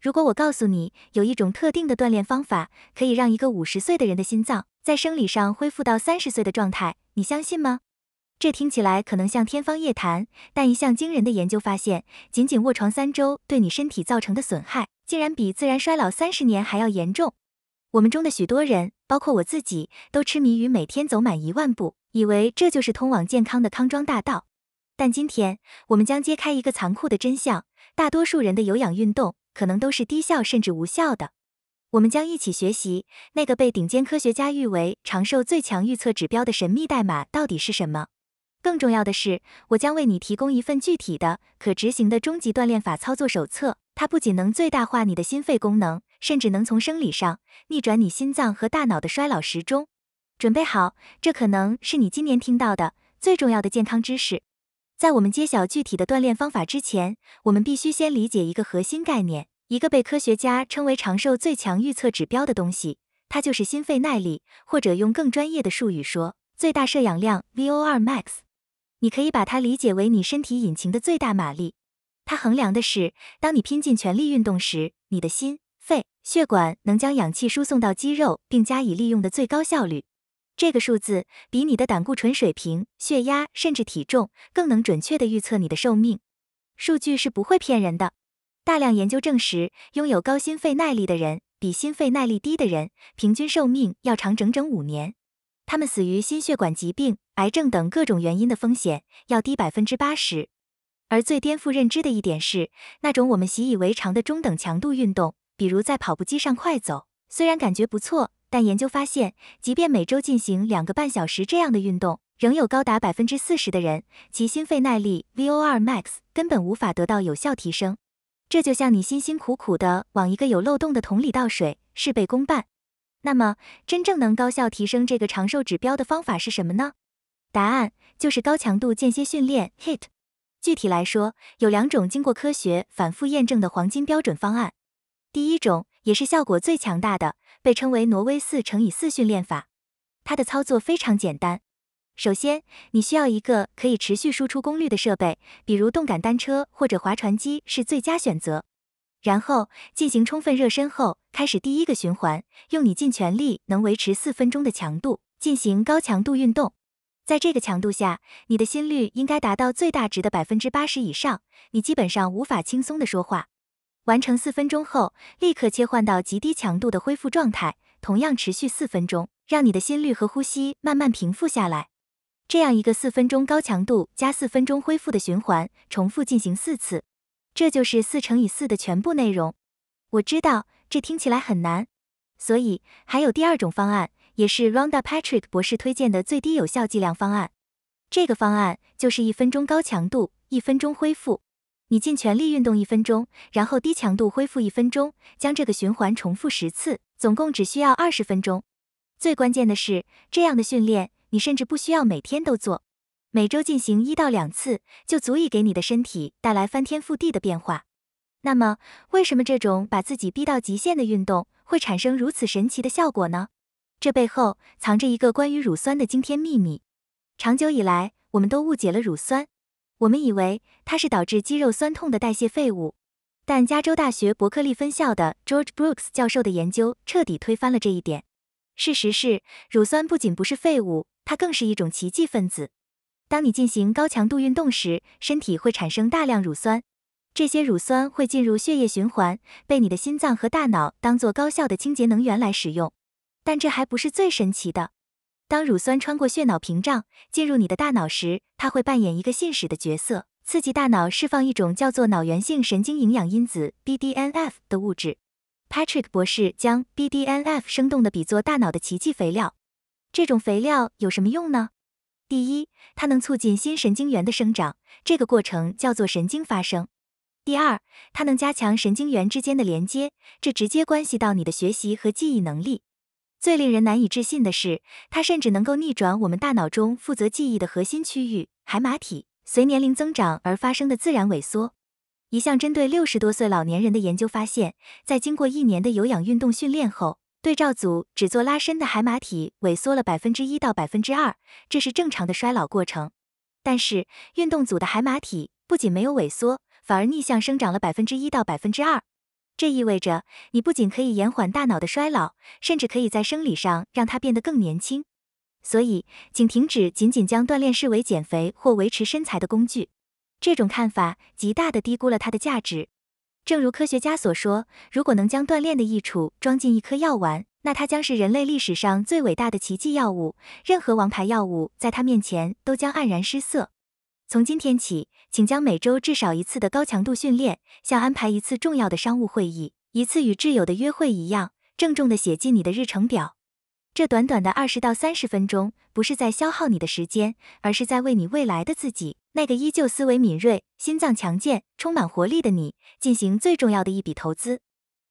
如果我告诉你有一种特定的锻炼方法可以让一个五十岁的人的心脏在生理上恢复到三十岁的状态，你相信吗？这听起来可能像天方夜谭，但一项惊人的研究发现，仅仅卧床三周对你身体造成的损害，竟然比自然衰老三十年还要严重。我们中的许多人，包括我自己，都痴迷于每天走满一万步，以为这就是通往健康的康庄大道。但今天，我们将揭开一个残酷的真相：大多数人的有氧运动。可能都是低效甚至无效的。我们将一起学习那个被顶尖科学家誉为长寿最强预测指标的神秘代码到底是什么。更重要的是，我将为你提供一份具体的、可执行的终极锻炼法操作手册。它不仅能最大化你的心肺功能，甚至能从生理上逆转你心脏和大脑的衰老时钟。准备好，这可能是你今年听到的最重要的健康知识。在我们揭晓具体的锻炼方法之前，我们必须先理解一个核心概念。一个被科学家称为长寿最强预测指标的东西，它就是心肺耐力，或者用更专业的术语说，最大摄氧量 v o r max）。你可以把它理解为你身体引擎的最大马力。它衡量的是，当你拼尽全力运动时，你的心、肺、血管能将氧气输送到肌肉并加以利用的最高效率。这个数字比你的胆固醇水平、血压甚至体重更能准确地预测你的寿命。数据是不会骗人的。大量研究证实，拥有高心肺耐力的人比心肺耐力低的人平均寿命要长整整五年。他们死于心血管疾病、癌症等各种原因的风险要低百分之八十。而最颠覆认知的一点是，那种我们习以为常的中等强度运动，比如在跑步机上快走，虽然感觉不错，但研究发现，即便每周进行两个半小时这样的运动，仍有高达百分之四十的人其心肺耐力 （VO2 max） 根本无法得到有效提升。这就像你辛辛苦苦的往一个有漏洞的桶里倒水，事倍功半。那么，真正能高效提升这个长寿指标的方法是什么呢？答案就是高强度间歇训练 （HIIT）。具体来说，有两种经过科学反复验证的黄金标准方案。第一种，也是效果最强大的，被称为“挪威四乘以四训练法”。它的操作非常简单。首先，你需要一个可以持续输出功率的设备，比如动感单车或者划船机是最佳选择。然后进行充分热身后，开始第一个循环，用你尽全力能维持四分钟的强度进行高强度运动。在这个强度下，你的心率应该达到最大值的百分之八十以上，你基本上无法轻松的说话。完成四分钟后，立刻切换到极低强度的恢复状态，同样持续四分钟，让你的心率和呼吸慢慢平复下来。这样一个四分钟高强度加四分钟恢复的循环，重复进行四次，这就是四乘以四的全部内容。我知道这听起来很难，所以还有第二种方案，也是 Ronda Patrick 博士推荐的最低有效剂量方案。这个方案就是一分钟高强度，一分钟恢复。你尽全力运动一分钟，然后低强度恢复一分钟，将这个循环重复十次，总共只需要二十分钟。最关键的是，这样的训练。你甚至不需要每天都做，每周进行一到两次就足以给你的身体带来翻天覆地的变化。那么，为什么这种把自己逼到极限的运动会产生如此神奇的效果呢？这背后藏着一个关于乳酸的惊天秘密。长久以来，我们都误解了乳酸，我们以为它是导致肌肉酸痛的代谢废物，但加州大学伯克利分校的 George Brooks 教授的研究彻底推翻了这一点。事实是，乳酸不仅不是废物，它更是一种奇迹分子。当你进行高强度运动时，身体会产生大量乳酸，这些乳酸会进入血液循环，被你的心脏和大脑当作高效的清洁能源来使用。但这还不是最神奇的。当乳酸穿过血脑屏障进入你的大脑时，它会扮演一个信使的角色，刺激大脑释放一种叫做脑源性神经营养因子 （BDNF） 的物质。Patrick 博士将 BDNF 生动地比作大脑的奇迹肥料。这种肥料有什么用呢？第一，它能促进新神经元的生长，这个过程叫做神经发生。第二，它能加强神经元之间的连接，这直接关系到你的学习和记忆能力。最令人难以置信的是，它甚至能够逆转我们大脑中负责记忆的核心区域海马体随年龄增长而发生的自然萎缩。一项针对六十多岁老年人的研究发现，在经过一年的有氧运动训练后，对照组只做拉伸的海马体萎缩了百分之一到百分之二，这是正常的衰老过程。但是运动组的海马体不仅没有萎缩，反而逆向生长了百分之一到百分之二。这意味着你不仅可以延缓大脑的衰老，甚至可以在生理上让它变得更年轻。所以，请停止仅仅将锻炼视为减肥或维持身材的工具。这种看法极大的低估了它的价值。正如科学家所说，如果能将锻炼的益处装进一颗药丸，那它将是人类历史上最伟大的奇迹药物。任何王牌药物在它面前都将黯然失色。从今天起，请将每周至少一次的高强度训练，像安排一次重要的商务会议、一次与挚友的约会一样，郑重的写进你的日程表。这短短的二十到三十分钟，不是在消耗你的时间，而是在为你未来的自己。那个依旧思维敏锐、心脏强健、充满活力的你，进行最重要的一笔投资。